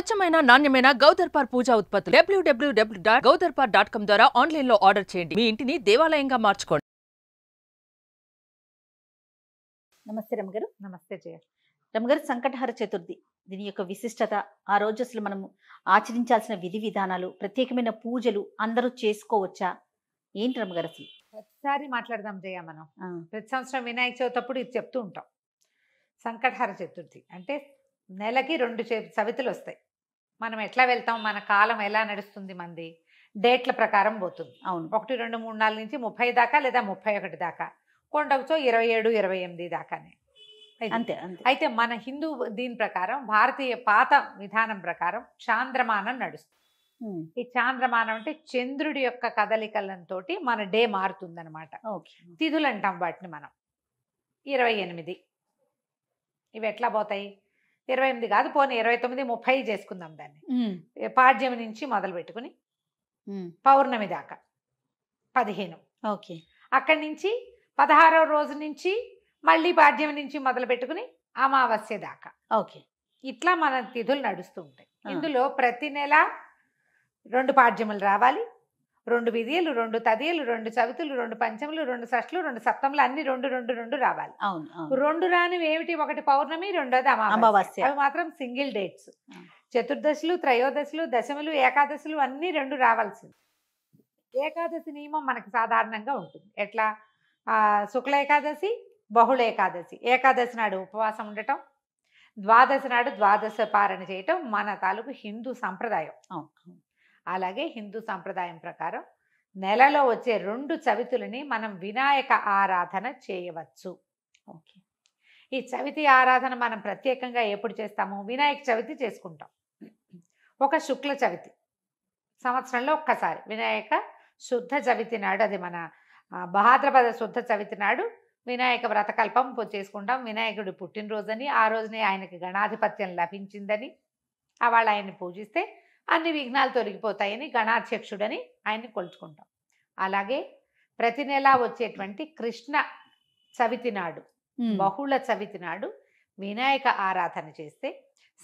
స్వచ్ఛమైన నాణ్యమైన గౌదర్పార్ పూజా ఉత్పత్తులు డబ్ల్యూడబ్ల్యూడబ్ల్యూ డాట్ గౌదర్పార్ డాట్ కామ్ ద్వారా ఆన్లైన్ లో ఆర్డర్ చేయండి మీ ఇంటిని దేవాలయంగా మార్చుకోండి నమస్తే రమగారు నమస్తే జయ రమగారు సంకటహర చతుర్థి దీని యొక్క విశిష్టత ఆ రోజు అసలు మనము ఆచరించాల్సిన విధి విధానాలు ప్రత్యేకమైన పూజలు అందరూ చేసుకోవచ్చా ఏంటి రమగారు అసలు ప్రతిసారి మాట్లాడదాం జయ మనం ప్రతి సంవత్సరం వినాయక చవితి అప్పుడు ఇది చెప్తూ ఉంటాం సంకటహార చతుర్థి అంటే నెలకి రెండు చే సవితులు వస్తాయి మనం ఎట్లా వెళ్తాం మన కాలం ఎలా నడుస్తుంది మంది డేట్ల ప్రకారం పోతుంది అవును ఒకటి రెండు మూడు నాలుగు నుంచి ముప్పై దాకా లేదా ముప్పై ఒకటి దాకా కొండొకచో ఇరవై ఏడు ఇరవై ఎనిమిది దాకానే అంతే అయితే మన హిందూ దీని ప్రకారం భారతీయ పాత విధానం ప్రకారం చాంద్రమానం నడుస్తుంది ఈ చాంద్రమానం అంటే చంద్రుడి యొక్క కదలికలతో మన డే అనమాట తిథులు అంటాం వాటిని మనం ఇరవై ఎనిమిది ఇవి ఎట్లా పోతాయి ఇరవై ఎనిమిది కాదు పోనీ ఇరవై తొమ్మిది ముప్పై చేసుకుందాం దాన్ని పాడ్యమి నుంచి మొదలు పెట్టుకుని పౌర్ణమి దాకా పదిహేను ఓకే అక్కడి నుంచి పదహారవ రోజు నుంచి మళ్ళీ పాడ్యమి నుంచి మొదలు పెట్టుకుని అమావాస్య దాకా ఓకే ఇట్లా మన తిథులు నడుస్తూ ఉంటాయి ఇందులో ప్రతి నెల రెండు పాడ్యములు రావాలి రెండు విధియలు రెండు తదియలు రెండు చవితులు రెండు పంచములు రెండు షష్లు రెండు సప్తములు అన్ని రెండు రెండు రెండు రావాలి రెండు రానివి ఏమిటి ఒకటి పౌర్ణమి రెండోది అమావాస్య అవి మాత్రం సింగిల్ డేట్స్ చతుర్దశలు త్రయోదశలు దశములు ఏకాదశులు అన్ని రెండు రావాల్సింది ఏకాదశి నియమం మనకు సాధారణంగా ఉంటుంది ఎట్లా శుక్ల ఏకాదశి బహుళ ఏకాదశి ఏకాదశి నాడు ఉపవాసం ఉండటం ద్వాదశి నాడు ద్వాదశ పారణ చేయటం మన తాలూకు హిందూ సంప్రదాయం అలాగే హిందూ సంప్రదాయం ప్రకారం నెలలో వచ్చే రెండు చవితులని మనం వినాయక ఆరాధన చేయవచ్చు ఓకే ఈ చవితి ఆరాధన మనం ప్రత్యేకంగా ఎప్పుడు చేస్తాము వినాయక చవితి చేసుకుంటాం ఒక శుక్ల చవితి సంవత్సరంలో ఒక్కసారి వినాయక శుద్ధ చవితి నాడు అది మన భాద్రపద శుద్ధ చవితి నాడు వినాయక వ్రతకల్పం చేసుకుంటాం వినాయకుడు పుట్టినరోజని ఆ రోజునే ఆయనకి గణాధిపత్యం లభించిందని అవాళ్ళు ఆయన్ని పూజిస్తే అన్ని విఘ్నాలు తొలగిపోతాయని గణాధ్యక్షుడని ఆయన్ని కొలుచుకుంటాం అలాగే ప్రతి నెలా వచ్చేటువంటి కృష్ణ చవితి నాడు బహుళ చవితి నాడు వినాయక ఆరాధన చేస్తే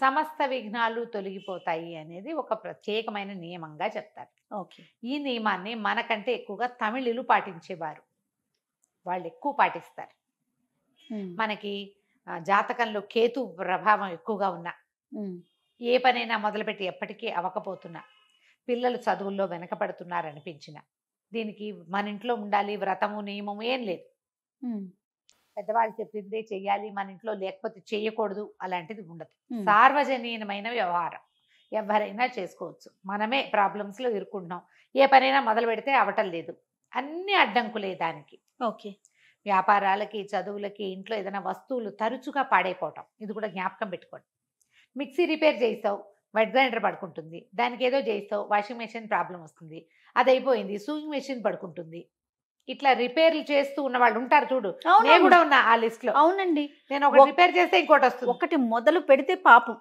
సమస్త విఘ్నాలు తొలగిపోతాయి అనేది ఒక ప్రత్యేకమైన నియమంగా చెప్తారు ఈ నియమాన్ని మనకంటే ఎక్కువగా తమిళులు పాటించేవారు వాళ్ళు ఎక్కువ పాటిస్తారు మనకి జాతకంలో కేతు ప్రభావం ఎక్కువగా ఉన్నా ఏ పనైనా మొదలుపెట్టి ఎప్పటికీ అవ్వకపోతున్నా పిల్లలు చదువుల్లో వెనకపడుతున్నారనిపించిన దీనికి మన ఇంట్లో ఉండాలి వ్రతము నియమము ఏం లేదు పెద్దవాళ్ళు చెప్పిందే చెయ్యాలి మన ఇంట్లో లేకపోతే చేయకూడదు అలాంటిది ఉండదు సార్వజనీయమైన వ్యవహారం ఎవరైనా చేసుకోవచ్చు మనమే ప్రాబ్లమ్స్లో ఇరుక్కుంటున్నాం ఏ పనైనా మొదలు పెడితే అవటం లేదు అన్ని అడ్డంకులే దానికి ఓకే వ్యాపారాలకి చదువులకి ఇంట్లో ఏదైనా వస్తువులు తరచుగా పాడైపోవటం ఇది కూడా జ్ఞాపకం పెట్టుకోండి మిక్సీ రిపేర్ చేయిస్తావు వెట్ గ్రైండర్ పడుకుంటుంది దానికి ఏదో చేయిస్తావు వాషింగ్ మెషిన్ ప్రాబ్లం వస్తుంది అది అయిపోయింది సూయింగ్ మెషిన్ పడుకుంటుంది ఇట్లా రిపేర్లు చేస్తూ ఉన్న వాళ్ళు ఉంటారు చూడు నేను కూడా ఉన్నా ఆ లిస్ట్ లో అవునండి నేను ఒక రిపేర్ చేస్తే ఇంకోటి వస్తుంది ఒకటి మొదలు పెడితే పాపం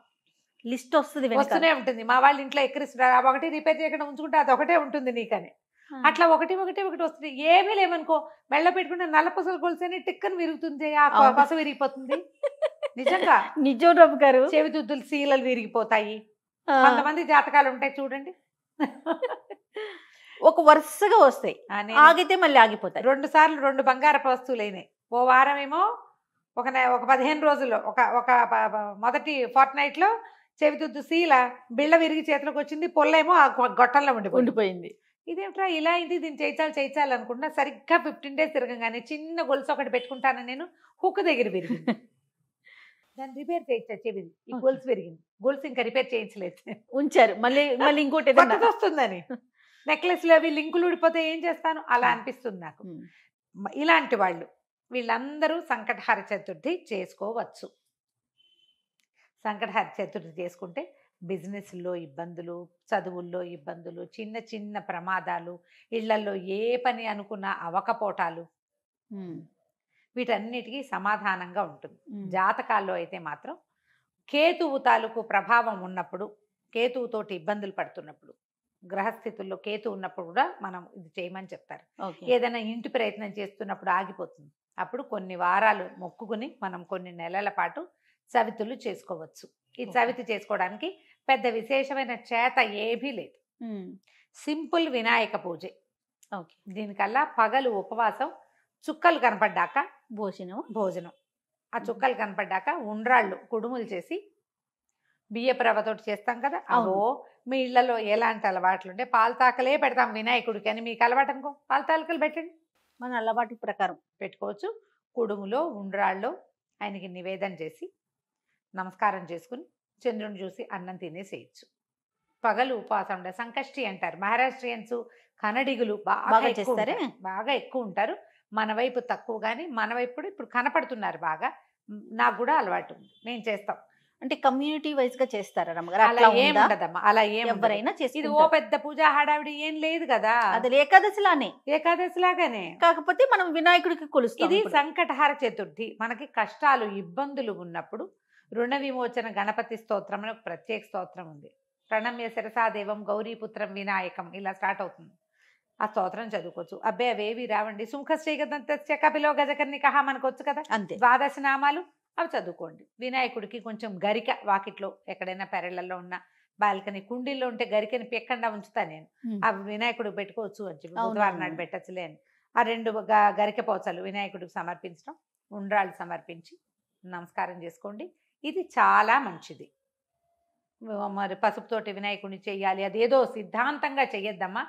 లిస్ట్ వస్తుంది వస్తూనే ఉంటుంది మా వాళ్ళ ఇంట్లో ఎక్కరిస్తున్నారు ఒకటి రిపేర్ చేయకుండా ఉంచుకుంటే అది ఒకటే ఉంటుంది నీకని అట్లా ఒకటి ఒకటి ఒకటి వస్తుంది ఏమీ లేవనుకో మెళ్ళ పెట్టుకుంటే నల్ల పసలు కొలిసేనే టిక్కని విరుగుతుంది ఆ పస విరిగిపోతుంది నిజంగా నిజం రబు గారు చెవిదుద్దులు సీలలు విరిగిపోతాయి కొంతమంది జాతకాలు ఉంటాయి చూడండి ఒక వరుసగా వస్తాయి ఆగితే మళ్ళీ ఆగిపోతాయి రెండు సార్లు రెండు బంగారపు వస్తువులైనాయి ఓ వారం ఏమో ఒక ఒక పదిహేను రోజుల్లో ఒక ఒక మొదటి ఫార్ట్ లో చెవితుద్దు సీల బిళ్ళ విరిగి చేతిలోకి వచ్చింది పొల్ల ఏమో ఆ గొట్టంలో ఉండిపోయింది ఇదేమిట్రా ఇలా అయింది దీన్ని చేయించాలి చేయించాలి అనుకుంటున్నా సరిగ్గా ఫిఫ్టీన్ డేస్ తిరగంగానే చిన్న గొలుసు ఒకటి పెట్టుకుంటాను నేను హుక్ దగ్గర పెరిగింది దాన్ని రిపేర్ చేయించేది ఈ గొలుసు పెరిగింది గొలుసు ఇంకా రిపేర్ చేయించలేదు ఉంచారు మళ్ళీ మళ్ళీ ఇంకోటి వస్తుందని నెక్లెస్లు అవి లింకులు ఊడిపోతే ఏం చేస్తాను అలా అనిపిస్తుంది నాకు ఇలాంటి వాళ్ళు వీళ్ళందరూ సంకటహార చతుర్థి చేసుకోవచ్చు సంకటహార చతుర్థి చేసుకుంటే బిజినెస్లో ఇబ్బందులు చదువుల్లో ఇబ్బందులు చిన్న చిన్న ప్రమాదాలు ఇళ్లలో ఏ పని అనుకున్నా అవకపోటాలు వీటన్నిటికీ సమాధానంగా ఉంటుంది జాతకాల్లో అయితే మాత్రం కేతువు తాలూకు ప్రభావం ఉన్నప్పుడు కేతువుతోటి ఇబ్బందులు పడుతున్నప్పుడు గ్రహస్థితుల్లో కేతు ఉన్నప్పుడు కూడా మనం ఇది చేయమని చెప్తారు ఏదైనా ఇంటి ప్రయత్నం చేస్తున్నప్పుడు ఆగిపోతుంది అప్పుడు కొన్ని వారాలు మొక్కుకుని మనం కొన్ని నెలల పాటు సవితులు చేసుకోవచ్చు ఈ చవితి చేసుకోవడానికి పెద్ద విశేషమైన చేత ఏమీ లేదు సింపుల్ వినాయక పూజ ఓకే దీనికల్లా పగలు ఉపవాసం చుక్కలు కనపడ్డాక భోజనం భోజనం ఆ చుక్కలు కనపడ్డాక ఉండ్రాళ్ళు కుడుములు చేసి బియ్య రవ్వతోటి చేస్తాం కదా అవో మీ ఇళ్లలో ఎలాంటి అలవాట్లు ఉంటే పాలతాకలే పెడతాం వినాయకుడికి అని మీకు అలవాటు అనుకో పాలతాకలు పెట్టండి మన అలవాటు ప్రకారం పెట్టుకోవచ్చు కుడుములో ఉండ్రాళ్ళు ఆయనకి నివేదన చేసి నమస్కారం చేసుకుని చంద్రుని చూసి అన్నం తినేసేయచ్చు పగలు ఉపాసం ఉండాలి సంకష్టి అంటారు మహారాష్ట్రియన్స్ కనడిగులు బాగా చేస్తారు బాగా ఎక్కువ ఉంటారు మన వైపు తక్కువ కానీ మన వైపు ఇప్పుడు కనపడుతున్నారు బాగా నాకు కూడా అలవాటు ఉంది మేము చేస్తాం అంటే కమ్యూనిటీ వైజ్ గా చేస్తారు అలా ఏం ఉండదమ్మా అలా ఏం ఎవరైనా చేసి ఇది ఓ పెద్ద పూజ హడావిడి ఏం లేదు కదా అది ఏకాదశి లానే ఏకాదశి లాగానే కాకపోతే మనం వినాయకుడికి కొలుస్తాం ఇది సంకటహార చతుర్థి మనకి కష్టాలు ఇబ్బందులు ఉన్నప్పుడు రుణ విమోచన గణపతి స్తోత్రం అని ఒక ప్రత్యేక స్తోత్రం ఉంది ప్రణమ్య శిరసాదేవం గౌరీపుత్రం వినాయకం ఇలా స్టార్ట్ అవుతుంది ఆ స్తోత్రం చదువుకోవచ్చు అబ్బే అవేవి రావండి సుంఖశ్రీగదంత్య కపిలో కహా మనకు వచ్చు కదా అంతే ద్వాదశ నామాలు అవి చదువుకోండి వినాయకుడికి కొంచెం గరిక వాకిట్లో ఎక్కడైనా పెరళ్లలో ఉన్న బాల్కనీ కుండీల్లో ఉంటే గరికని పెక్కండా ఉంచుతా నేను అవి వినాయకుడు పెట్టుకోవచ్చు అని చెప్పి బుధవారం నాడు పెట్టచ్చులే ఆ రెండు గరిక పోచలు వినాయకుడికి సమర్పించడం ఉండ్రాళ్ళు సమర్పించి నమస్కారం చేసుకోండి ఇది చాలా మంచిది మరి పసుపుతోటి వినాయకుడిని చేయాలి అదేదో సిద్ధాంతంగా చేయొద్దమ్మా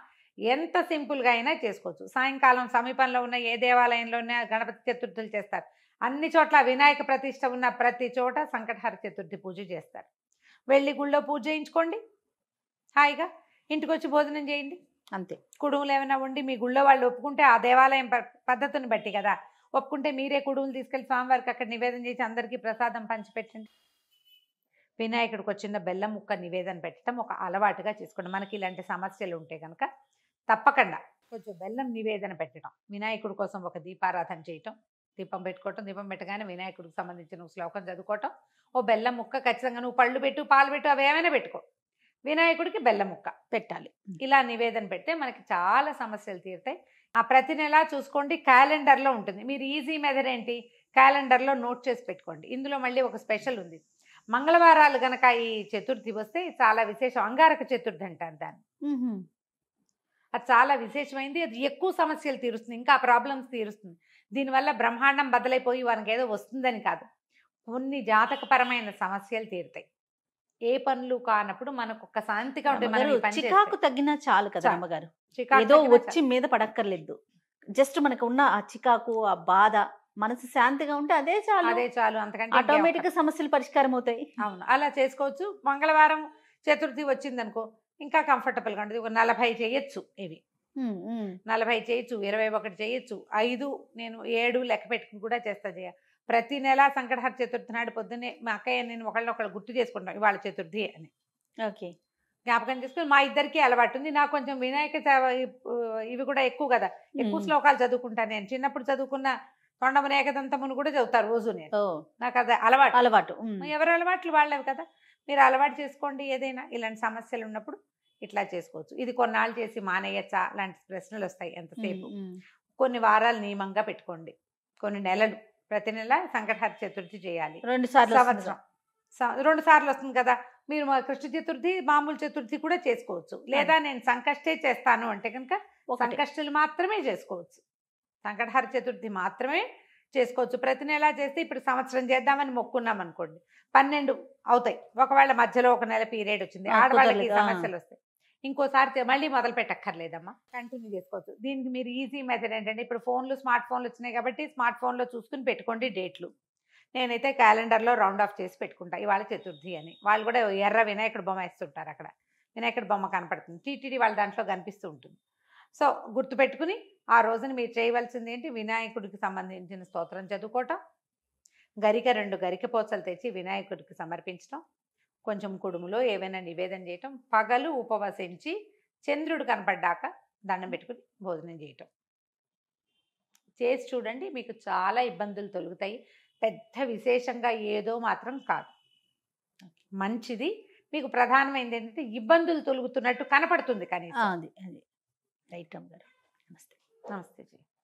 ఎంత సింపుల్గా అయినా చేసుకోవచ్చు సాయంకాలం సమీపంలో ఉన్న ఏ దేవాలయంలో ఉన్న గణపతి చతుర్థులు చేస్తారు అన్ని చోట్ల వినాయక ప్రతిష్ట ఉన్న ప్రతి చోట సంకటహర చతుర్థి పూజ చేస్తారు వెళ్ళి గుళ్ళో పూజ చేయించుకోండి హాయిగా ఇంటికి వచ్చి భోజనం చేయండి అంతే కుడుములు ఏమైనా ఉండి మీ గుళ్ళో వాళ్ళు ఒప్పుకుంటే ఆ దేవాలయం పద్ధతిని బట్టి కదా ఒప్పుకుంటే మీరే కొడుకులు తీసుకెళ్లి స్వామివారికి అక్కడ నివేదన చేసి అందరికీ ప్రసాదం పంచిపెట్టండి వినాయకుడికి వచ్చిన బెల్లం ముక్క నివేదన పెట్టడం ఒక అలవాటుగా చేసుకోండి మనకి ఇలాంటి సమస్యలు ఉంటే కనుక తప్పకుండా కొంచెం బెల్లం నివేదన పెట్టడం వినాయకుడి కోసం ఒక దీపారాధన చేయటం దీపం పెట్టుకోవటం దీపం పెట్టగానే వినాయకుడికి సంబంధించిన శ్లోకం చదువుకోవటం ఓ బెల్లం ముక్క ఖచ్చితంగా నువ్వు పళ్ళు పెట్టు పాలు పెట్టు అవి ఏమైనా పెట్టుకో వినాయకుడికి బెల్లం ముక్క పెట్టాలి ఇలా నివేదన పెడితే మనకి చాలా సమస్యలు తీరుతాయి ఆ ప్రతి నెల చూసుకోండి క్యాలెండర్లో ఉంటుంది మీరు ఈజీ మెథడ్ ఏంటి క్యాలెండర్లో నోట్ చేసి పెట్టుకోండి ఇందులో మళ్ళీ ఒక స్పెషల్ ఉంది మంగళవారాలు గనక ఈ చతుర్థి వస్తే చాలా విశేషం అంగారక చతుర్థి అంటారు దాన్ని అది చాలా విశేషమైంది అది ఎక్కువ సమస్యలు తీరుస్తుంది ఇంకా ప్రాబ్లమ్స్ తీరుస్తుంది దీనివల్ల బ్రహ్మాండం బదలైపోయి వానికి ఏదో వస్తుందని కాదు కొన్ని జాతకపరమైన సమస్యలు తీరుతాయి ఏ పనులు కానప్పుడు మనకు ఒక శాంతిగా ఉంటుంది చికాకు తగ్గినా చాలు కదా అమ్మగారు ఏదో వచ్చి మీద పడక్కర్లేదు జస్ట్ మనకు ఉన్న ఆ చికాకు ఆ బాధ మనసు శాంతిగా ఉంటే అదే చాలు అదే చాలు అంతకంటే ఆటోమేటిక్ సమస్యలు పరిష్కారం అవుతాయి అవును అలా చేసుకోవచ్చు మంగళవారం చతుర్థి వచ్చింది అనుకో ఇంకా గా ఉంటుంది ఒక నలభై చేయొచ్చు ఇవి నలభై చేయొచ్చు ఇరవై ఒకటి చేయొచ్చు ఐదు నేను ఏడు లెక్క పెట్టుకుని కూడా చేస్తా చేయ ప్రతి నెల సంకటహార చతుర్థి నాడు పొద్దున్నే మా అక్కయ్య నేను ఒకళ్ళనొకళ్ళు గుర్తు చేసుకుంటాం ఇవాళ చతుర్థి అని ఓకే జ్ఞాపకం చేసుకుని మా ఇద్దరికి అలవాటు ఉంది నాకు కొంచెం వినాయక ఇవి కూడా ఎక్కువ కదా ఎక్కువ శ్లోకాలు చదువుకుంటాను నేను చిన్నప్పుడు చదువుకున్న తొండమన ఏకదంతమును కూడా చదువుతారు రోజు నేను నాకు అదే అలవాటు అలవాటు ఎవరి అలవాట్లు వాళ్ళవి కదా మీరు అలవాటు చేసుకోండి ఏదైనా ఇలాంటి సమస్యలు ఉన్నప్పుడు ఇట్లా చేసుకోవచ్చు ఇది కొన్నాళ్ళు చేసి మానేయచ్చా లాంటి ప్రశ్నలు వస్తాయి ఎంతసేపు కొన్ని వారాలు నియమంగా పెట్టుకోండి కొన్ని నెలలు ప్రతి నెల సంకటహర చతుర్థి చేయాలి రెండు సార్లు సంవత్సరం రెండు సార్లు వస్తుంది కదా మీరు కృష్ణ చతుర్థి మామూలు చతుర్థి కూడా చేసుకోవచ్చు లేదా నేను సంకష్టే చేస్తాను అంటే కనుక సంకష్టలు మాత్రమే చేసుకోవచ్చు సంకటహర చతుర్థి మాత్రమే చేసుకోవచ్చు ప్రతి నెలా చేస్తే ఇప్పుడు సంవత్సరం చేద్దామని మొక్కున్నాం అనుకోండి పన్నెండు అవుతాయి ఒకవేళ మధ్యలో ఒక నెల పీరియడ్ వచ్చింది ఆడవాళ్ళకి సమస్యలు వస్తాయి ఇంకోసారి మళ్ళీ మొదలు పెట్టక్కర్లేదమ్మా కంటిన్యూ చేసుకోవచ్చు దీనికి మీరు ఈజీ మెథడ్ ఏంటంటే ఇప్పుడు ఫోన్లు స్మార్ట్ ఫోన్లు వచ్చినాయి కాబట్టి స్మార్ట్ ఫోన్లో చూసుకుని పెట్టుకోండి డేట్లు నేనైతే క్యాలెండర్లో రౌండ్ ఆఫ్ చేసి పెట్టుకుంటా ఇవాళ చతుర్థి అని వాళ్ళు కూడా ఎర్ర వినాయకుడు బొమ్మ వేస్తుంటారు అక్కడ వినాయకుడు బొమ్మ కనపడుతుంది టీటీడీ వాళ్ళ దాంట్లో కనిపిస్తూ ఉంటుంది సో గుర్తుపెట్టుకుని ఆ రోజున మీరు చేయవలసింది ఏంటి వినాయకుడికి సంబంధించిన స్తోత్రం చదువుకోవటం గరిక రెండు గరిక పోచలు తెచ్చి వినాయకుడికి సమర్పించడం కొంచెం కుడుములో ఏవైనా నివేదన చేయటం పగలు ఉపవసించి చంద్రుడు కనపడ్డాక దండం పెట్టుకుని భోజనం చేయటం చేసి చూడండి మీకు చాలా ఇబ్బందులు తొలుగుతాయి పెద్ద విశేషంగా ఏదో మాత్రం కాదు మంచిది మీకు ప్రధానమైనది ఏంటంటే ఇబ్బందులు తొలుగుతున్నట్టు కనపడుతుంది కానీ అది అది రైట్ గారు నమస్తే నమస్తే జీ